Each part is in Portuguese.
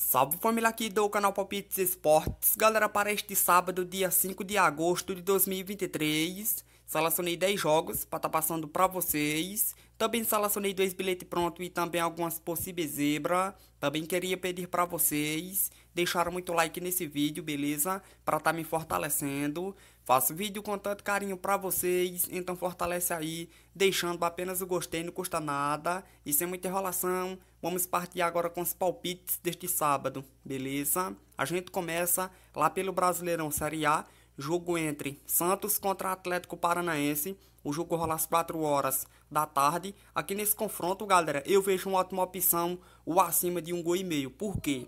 Salve família aqui do canal Palpites Esportes. Galera, para este sábado, dia 5 de agosto de 2023, selecionei 10 jogos para estar tá passando para vocês. Também selecionei dois bilhetes pronto e também algumas possíveis zebra. Também queria pedir para vocês deixar muito like nesse vídeo, beleza? Para estar tá me fortalecendo. Faço vídeo com tanto carinho para vocês, então fortalece aí, deixando apenas o gostei, não custa nada. E sem é muita enrolação, vamos partir agora com os palpites deste sábado, beleza? A gente começa lá pelo Brasileirão Série A, jogo entre Santos contra Atlético Paranaense. O jogo rola às 4 horas da tarde. Aqui nesse confronto, galera, eu vejo uma ótima opção, o acima de um gol e meio. Por quê?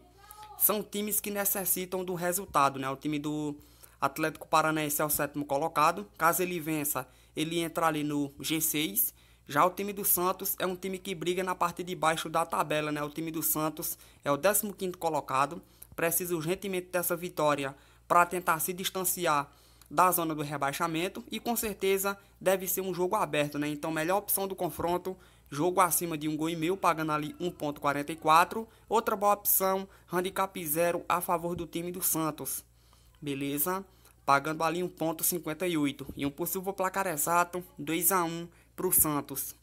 São times que necessitam do resultado, né? O time do Atlético Paranaense é o sétimo colocado. Caso ele vença, ele entra ali no G6. Já o time do Santos é um time que briga na parte de baixo da tabela, né? O time do Santos é o 15º colocado, precisa urgentemente dessa vitória para tentar se distanciar da zona do rebaixamento e com certeza deve ser um jogo aberto, né? Então, melhor opção do confronto, jogo acima de um gol e meio, pagando ali 1.44. Outra boa opção, handicap zero a favor do time do Santos beleza? Pagando ali 1,58. E um possível placar exato, 2 a 1 para o Santos.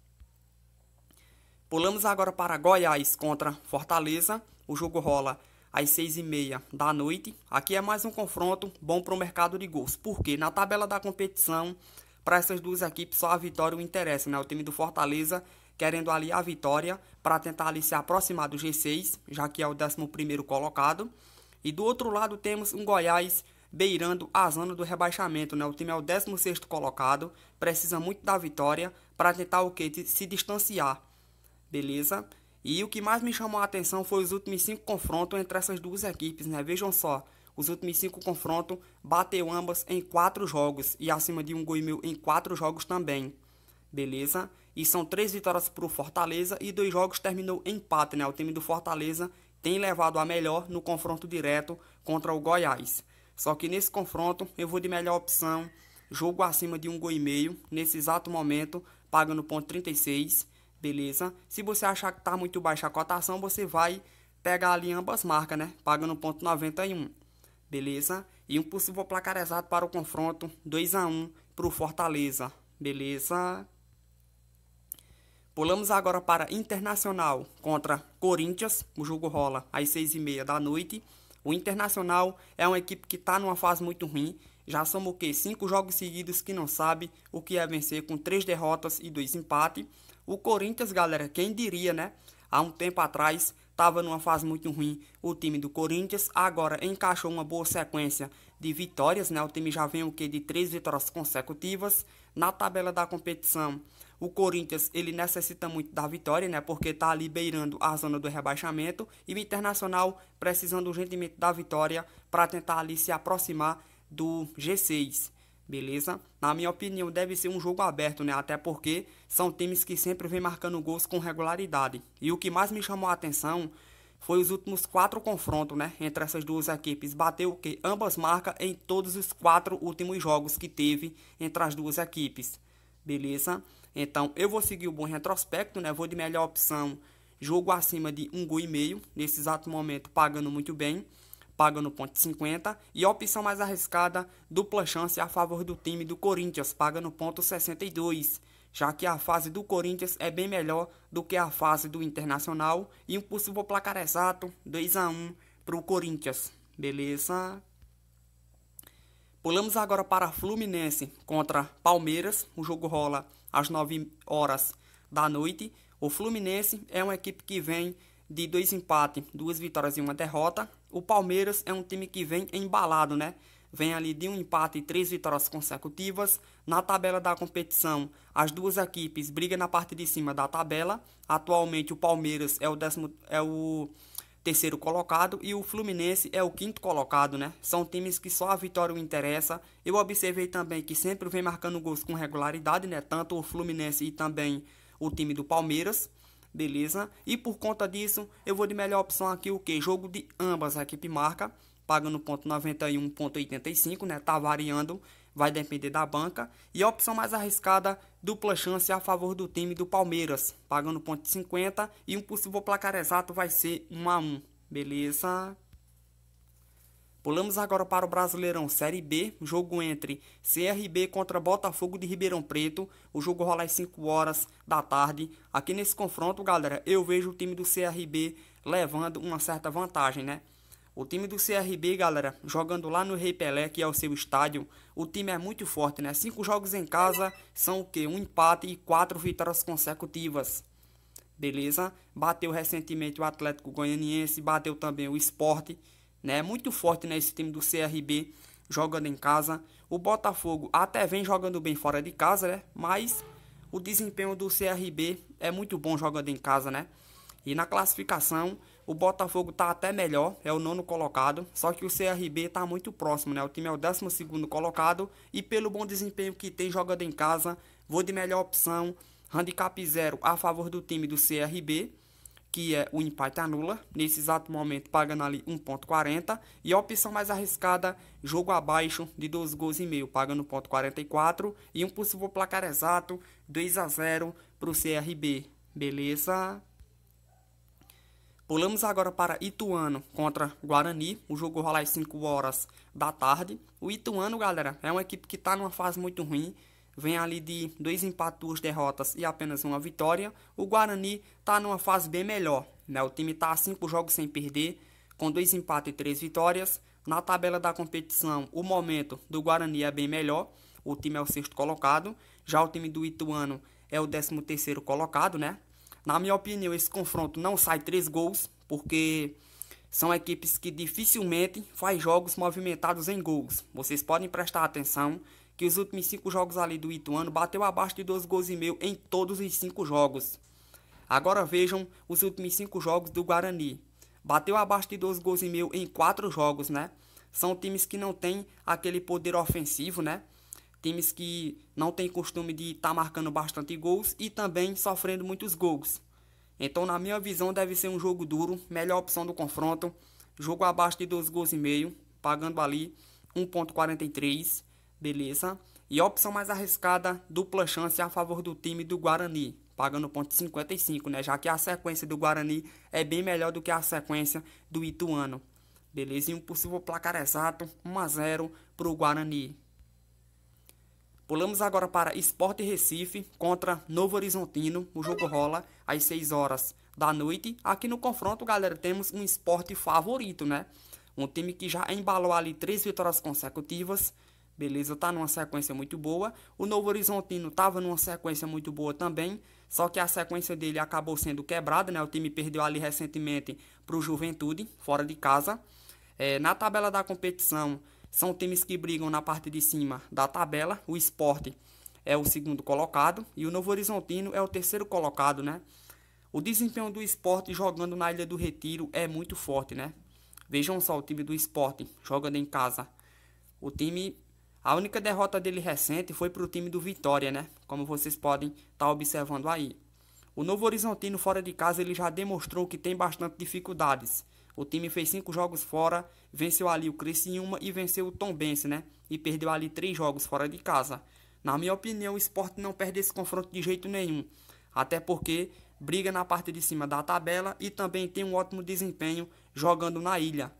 Pulamos agora para Goiás contra Fortaleza. O jogo rola às 6h30 da noite. Aqui é mais um confronto bom para o mercado de gols. Porque na tabela da competição, para essas duas equipes, só a vitória o interessa. Né? O time do Fortaleza querendo ali a vitória para tentar ali se aproximar do G6, já que é o 11º colocado. E do outro lado temos um Goiás beirando a zona do rebaixamento, né? O time é o 16º colocado, precisa muito da vitória para tentar o quê? Se distanciar. Beleza? E o que mais me chamou a atenção foi os últimos cinco confrontos entre essas duas equipes, né? Vejam só, os últimos cinco confrontos bateu ambas em quatro jogos e acima de um gol e meio em quatro jogos também. Beleza? E são três vitórias para o Fortaleza e dois jogos terminou empate, né? O time do Fortaleza tem levado a melhor no confronto direto contra o Goiás. Só que nesse confronto eu vou de melhor opção, jogo acima de um gol e meio, nesse exato momento, pagando ponto 36, beleza? Se você achar que tá muito baixa a cotação, você vai pegar ali ambas marcas, né? Pagando ponto 91, beleza? E um possível placar exato para o confronto, 2 a 1 para o Fortaleza, beleza? Pulamos agora para Internacional contra Corinthians. O jogo rola às seis e meia da noite. O Internacional é uma equipe que está numa fase muito ruim. Já somos o quê? Cinco jogos seguidos que não sabe o que é vencer com três derrotas e dois empates. O Corinthians, galera, quem diria, né? Há um tempo atrás estava numa fase muito ruim o time do Corinthians. Agora encaixou uma boa sequência de vitórias, né? O time já vem o quê? De três vitórias consecutivas. Na tabela da competição, o Corinthians ele necessita muito da vitória, né? Porque está ali beirando a zona do rebaixamento. E o Internacional precisando urgentemente da vitória para tentar ali se aproximar do G6. Beleza? Na minha opinião, deve ser um jogo aberto, né? Até porque são times que sempre vêm marcando gols com regularidade. E o que mais me chamou a atenção foi os últimos quatro confrontos, né? Entre essas duas equipes. Bateu o que ambas marcam em todos os quatro últimos jogos que teve entre as duas equipes. Beleza? Então eu vou seguir o bom retrospecto, né? Vou de melhor opção, jogo acima de um gol e meio, nesse exato momento pagando muito bem, pagando 0.50 e a opção mais arriscada, dupla chance é a favor do time do Corinthians, pagando 0.62 já que a fase do Corinthians é bem melhor do que a fase do Internacional e um possível placar exato 2 a 1 para o Corinthians, beleza? Pulamos agora para Fluminense contra Palmeiras, o jogo rola às 9 horas da noite. O Fluminense é uma equipe que vem de dois empates, duas vitórias e uma derrota. O Palmeiras é um time que vem embalado, né? Vem ali de um empate e três vitórias consecutivas. Na tabela da competição, as duas equipes brigam na parte de cima da tabela. Atualmente, o Palmeiras é o décimo, é o terceiro colocado e o Fluminense é o quinto colocado, né? São times que só a vitória o interessa. Eu observei também que sempre vem marcando gols com regularidade, né? Tanto o Fluminense e também o time do Palmeiras. Beleza? E por conta disso, eu vou de melhor opção aqui o que? Jogo de ambas a equipe marca, pagando ponto 91.85, né? Tá variando vai depender da banca. E a opção mais arriscada, dupla chance a favor do time do Palmeiras, pagando 0,50 e um possível placar exato vai ser 1 a 1 beleza? Pulamos agora para o Brasileirão Série B, jogo entre CRB contra Botafogo de Ribeirão Preto. O jogo rola às 5 horas da tarde. Aqui nesse confronto, galera, eu vejo o time do CRB levando uma certa vantagem, né? O time do CRB, galera, jogando lá no Rei Pelé, que é o seu estádio, o time é muito forte, né? Cinco jogos em casa são o quê? Um empate e quatro vitórias consecutivas. Beleza? Bateu recentemente o Atlético Goianiense, bateu também o Esporte, né? Muito forte, né? Esse time do CRB jogando em casa. O Botafogo até vem jogando bem fora de casa, né? Mas o desempenho do CRB é muito bom jogando em casa, né? E na classificação, o Botafogo tá até melhor, é o nono colocado, só que o CRB tá muito próximo, né? O time é o décimo segundo colocado e pelo bom desempenho que tem jogando em casa, vou de melhor opção, handicap zero a favor do time do CRB, que é o empate anula, nesse exato momento pagando ali 1.40 e a opção mais arriscada, jogo abaixo de dois gols e meio, pagando 1.44 e um possível placar exato 2 a 0 pro CRB. Beleza? Pulamos agora para Ituano contra Guarani. O jogo rola às 5 horas da tarde. O Ituano, galera, é uma equipe que está numa fase muito ruim. Vem ali de dois empates, duas derrotas e apenas uma vitória. O Guarani está numa fase bem melhor. Né? O time está a 5 jogos sem perder, com dois empates e três vitórias. Na tabela da competição, o momento do Guarani é bem melhor. O time é o sexto colocado. Já o time do Ituano é o décimo terceiro colocado, né? Na minha opinião, esse confronto não sai três gols, porque são equipes que dificilmente faz jogos movimentados em gols. Vocês podem prestar atenção que os últimos cinco jogos ali do Ituano bateu abaixo de dois gols e meio em todos os cinco jogos. Agora vejam os últimos cinco jogos do Guarani. Bateu abaixo de dois gols e meio em quatro jogos, né? São times que não têm aquele poder ofensivo, né? times que não têm costume de estar tá marcando bastante gols e também sofrendo muitos gols. Então, na minha visão, deve ser um jogo duro, melhor opção do confronto, jogo abaixo de 12 gols e meio, pagando ali 1.43, beleza? E a opção mais arriscada, dupla chance a favor do time do Guarani, pagando 0.55, né? Já que a sequência do Guarani é bem melhor do que a sequência do Ituano. Beleza? E um possível placar exato, 1 a 0 para o Guarani. Pulamos agora para Esporte Recife contra Novo Horizontino. O jogo rola às 6 horas da noite. Aqui no confronto, galera, temos um esporte favorito, né? Um time que já embalou ali três vitórias consecutivas. Beleza, tá numa sequência muito boa. O Novo Horizontino tava numa sequência muito boa também. Só que a sequência dele acabou sendo quebrada, né? O time perdeu ali recentemente pro Juventude, fora de casa. É, na tabela da competição, são times que brigam na parte de cima da tabela. O esporte é o segundo colocado e o Novo Horizontino é o terceiro colocado, né? O desempenho do esporte jogando na Ilha do Retiro é muito forte, né? Vejam só o time do esporte jogando em casa. O time. A única derrota dele recente foi para o time do Vitória, né? Como vocês podem estar tá observando aí. O Novo Horizontino fora de casa ele já demonstrou que tem bastante dificuldades o time fez cinco jogos fora, venceu ali o Criciúma e venceu o Tombense, né? E perdeu ali três jogos fora de casa. Na minha opinião, o esporte não perde esse confronto de jeito nenhum. Até porque briga na parte de cima da tabela e também tem um ótimo desempenho jogando na ilha,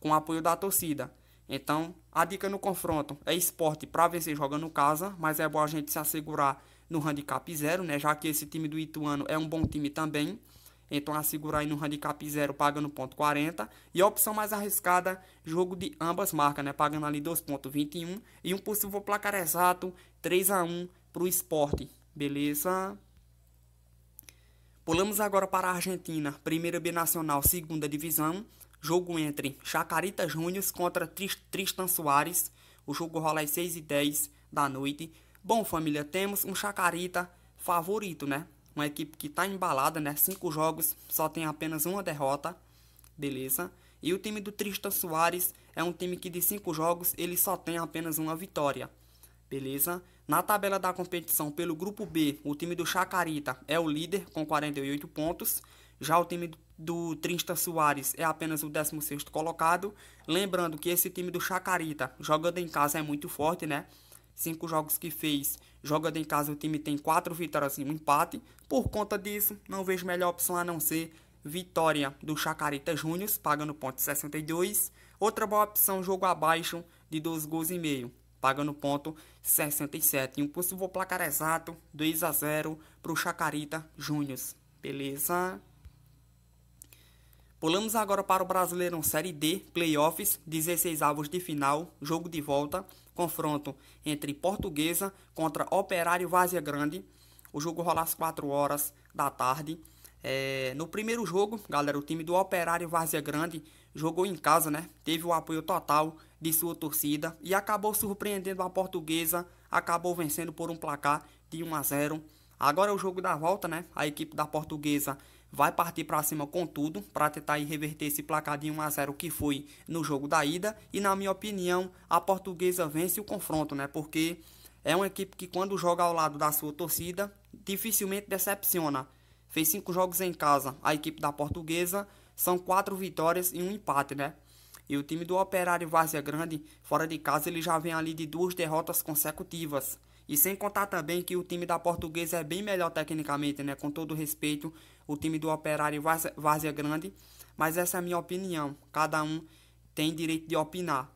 com apoio da torcida. Então, a dica no confronto é esporte para vencer jogando casa, mas é bom a gente se assegurar no handicap zero, né? Já que esse time do Ituano é um bom time também. Então a segurar aí no handicap 0 pagando 0.40 e a opção mais arriscada, jogo de ambas marcas, né? Pagando ali 2.21 e um possível placar exato 3 a 1 para o esporte, beleza? Pulamos agora para a Argentina, primeira binacional, segunda divisão. Jogo entre Chacarita Júnior contra Tristan Soares. O jogo rola às 6h10 da noite. Bom, família, temos um Chacarita favorito, né? Uma equipe que está embalada, né? Cinco jogos, só tem apenas uma derrota. Beleza? E o time do Tristan Soares é um time que de cinco jogos ele só tem apenas uma vitória. Beleza? Na tabela da competição, pelo grupo B, o time do Chacarita é o líder com 48 pontos. Já o time do Tristan Soares é apenas o 16º colocado. Lembrando que esse time do Chacarita, jogando em casa, é muito forte, né? cinco jogos que fez, jogando em casa o time tem quatro vitórias e assim, um empate. Por conta disso, não vejo melhor opção a não ser vitória do Chacarita Júnior, pagando ponto 62. Outra boa opção, jogo abaixo de dois gols e meio, pagando ponto 67. E um possível placar exato, 2 a 0 para o Chacarita Júnior. Beleza? Pulamos agora para o Brasileirão Série D, Playoffs, 16 avos de final, jogo de volta, confronto entre Portuguesa contra Operário Várzea Grande. O jogo rola às 4 horas da tarde. É, no primeiro jogo, galera, o time do Operário Várzea Grande jogou em casa, né? Teve o apoio total de sua torcida e acabou surpreendendo a portuguesa, acabou vencendo por um placar de 1 a 0. Agora é o jogo da volta, né? A equipe da portuguesa vai partir para cima com tudo para tentar reverter esse placar de 1 a 0 que foi no jogo da ida e na minha opinião a portuguesa vence o confronto, né? Porque é uma equipe que quando joga ao lado da sua torcida dificilmente decepciona. Fez cinco jogos em casa a equipe da portuguesa, são quatro vitórias e um empate, né? E o time do Operário Várzea Grande, fora de casa, ele já vem ali de duas derrotas consecutivas. E sem contar também que o time da Portuguesa é bem melhor tecnicamente, né? Com todo respeito, o time do Operário Várzea Grande. Mas essa é a minha opinião. Cada um tem direito de opinar,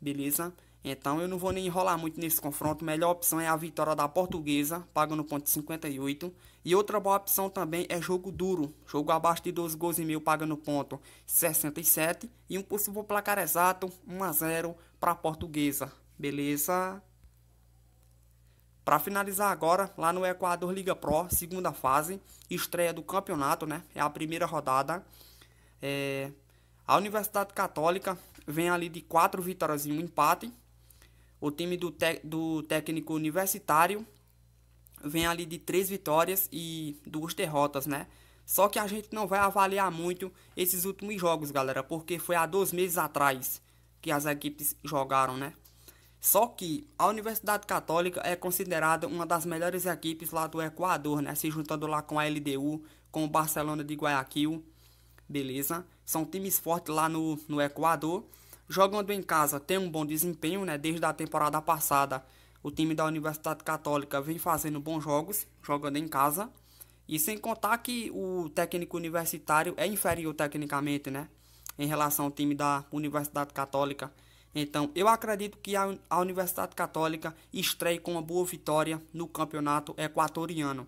beleza? Então eu não vou nem enrolar muito nesse confronto. Melhor opção é a vitória da Portuguesa, pagando ponto 58. E outra boa opção também é jogo duro, jogo abaixo de 12 gols e meio, pagando ponto 67. E um possível placar exato, 1 a 0 para a Portuguesa, beleza? Para finalizar agora, lá no Equador Liga Pro, segunda fase, estreia do campeonato, né? É a primeira rodada. É... A Universidade Católica vem ali de quatro vitórias e um empate. O time do, te... do técnico universitário vem ali de três vitórias e duas derrotas, né? Só que a gente não vai avaliar muito esses últimos jogos, galera, porque foi há dois meses atrás que as equipes jogaram, né? Só que a Universidade Católica é considerada uma das melhores equipes lá do Equador, né? Se juntando lá com a LDU, com o Barcelona de Guayaquil, beleza? São times fortes lá no, no Equador. Jogando em casa tem um bom desempenho, né? Desde a temporada passada, o time da Universidade Católica vem fazendo bons jogos, jogando em casa. E sem contar que o técnico universitário é inferior tecnicamente, né? Em relação ao time da Universidade Católica. Então, eu acredito que a, Universidade Católica estreie com uma boa vitória no campeonato equatoriano.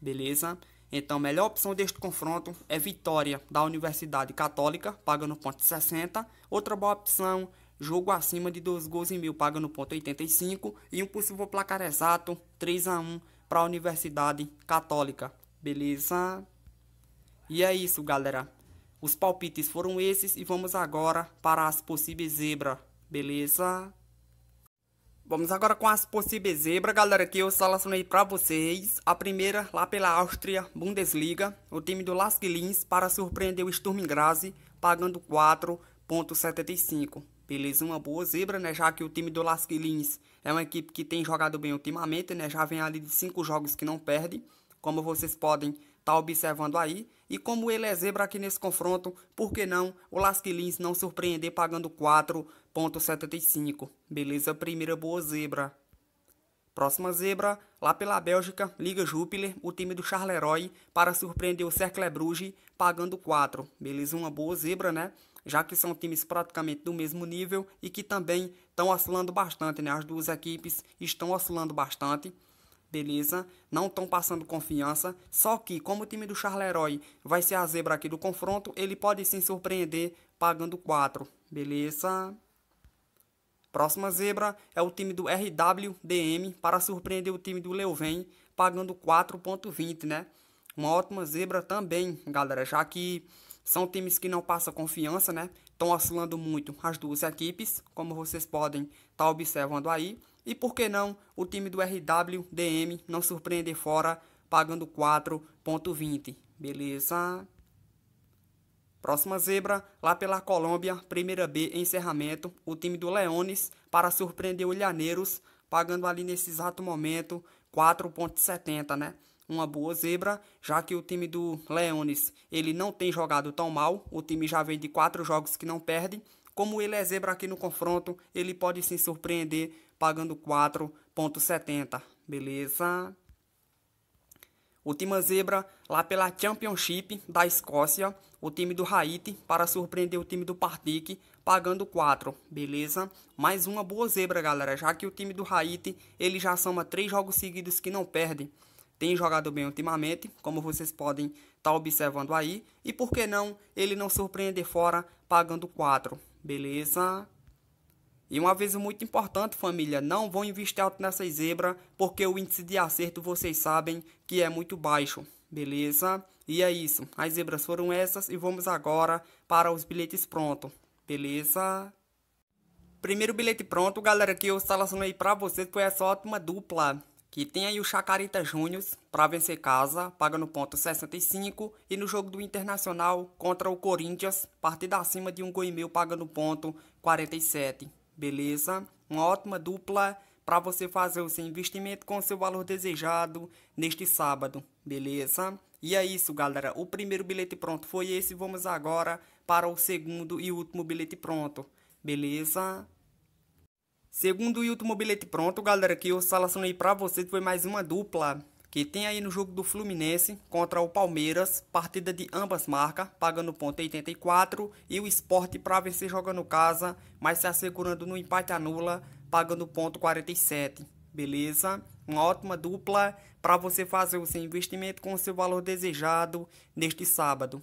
Beleza? Então, a melhor opção deste confronto é vitória da Universidade Católica, pagando ponto 60. Outra boa opção, jogo acima de 2 gols e mil, pagando ponto 85. E um possível placar exato, 3 a 1 para a Universidade Católica. Beleza? E é isso, galera. Os palpites foram esses e vamos agora para as possíveis zebras beleza? Vamos agora com as possíveis zebras, galera, que eu selecionei para vocês. A primeira, lá pela Áustria, Bundesliga, o time do Lask Linz para surpreender o Sturm Graz, pagando 4.75. Beleza, uma boa zebra, né, já que o time do Lask Linz é uma equipe que tem jogado bem ultimamente, né, já vem ali de 5 jogos que não perde, como vocês podem estar tá observando aí. E como ele é zebra aqui nesse confronto, por que não o Lasquilins não surpreender pagando 4,75? Beleza, primeira boa zebra. Próxima zebra, lá pela Bélgica, Liga Júpiter, o time do Charleroi, para surpreender o Cercle Bruges, pagando 4. Beleza, uma boa zebra, né? Já que são times praticamente do mesmo nível e que também estão oscilando bastante, né? As duas equipes estão oscilando bastante beleza? Não estão passando confiança. Só que, como o time do Charleroi vai ser a zebra aqui do confronto, ele pode sim surpreender pagando 4, beleza? Próxima zebra é o time do RWDM para surpreender o time do Leuven, pagando 4.20, né? Uma ótima zebra também, galera, já que são times que não passam confiança, né? Estão oscilando muito as duas equipes, como vocês podem estar tá observando aí. E por que não o time do RWDM não surpreender fora pagando 4.20, beleza? Próxima zebra, lá pela Colômbia, primeira B, encerramento, o time do Leones para surpreender o Lhaneiros, pagando ali nesse exato momento 4.70, né? Uma boa zebra, já que o time do Leones, ele não tem jogado tão mal, o time já vem de quatro jogos que não perde, como ele é zebra aqui no confronto, ele pode se surpreender pagando 4,70, beleza? O Zebra, lá pela Championship da Escócia, o time do Haiti, para surpreender o time do Partick, pagando 4, beleza? Mais uma boa zebra, galera, já que o time do Haiti, ele já soma 3 jogos seguidos que não perde. Tem jogado bem ultimamente, como vocês podem estar tá observando aí. E por que não ele não surpreender fora pagando 4, beleza? E um aviso muito importante, família, não vão investir alto nessa zebra, porque o índice de acerto vocês sabem que é muito baixo, beleza? E é isso, as zebras foram essas e vamos agora para os bilhetes prontos, beleza? Primeiro bilhete pronto, galera, que eu selecionei para vocês foi essa ótima dupla, que tem aí o Chacarita Júnior para vencer casa, pagando ponto 65, e no jogo do Internacional contra o Corinthians, partida acima de um gol e meio, pagando ponto 47 beleza? Uma ótima dupla para você fazer o seu investimento com o seu valor desejado neste sábado, beleza? E é isso, galera. O primeiro bilhete pronto foi esse. Vamos agora para o segundo e último bilhete pronto, beleza? Segundo e último bilhete pronto, galera, que eu selecionei para vocês foi mais uma dupla que tem aí no jogo do Fluminense contra o Palmeiras, partida de ambas marcas, pagando ponto 84, e o Sport para vencer jogando casa, mas se assegurando no empate anula, pagando ponto 47. Beleza? Uma ótima dupla para você fazer o seu investimento com o seu valor desejado neste sábado.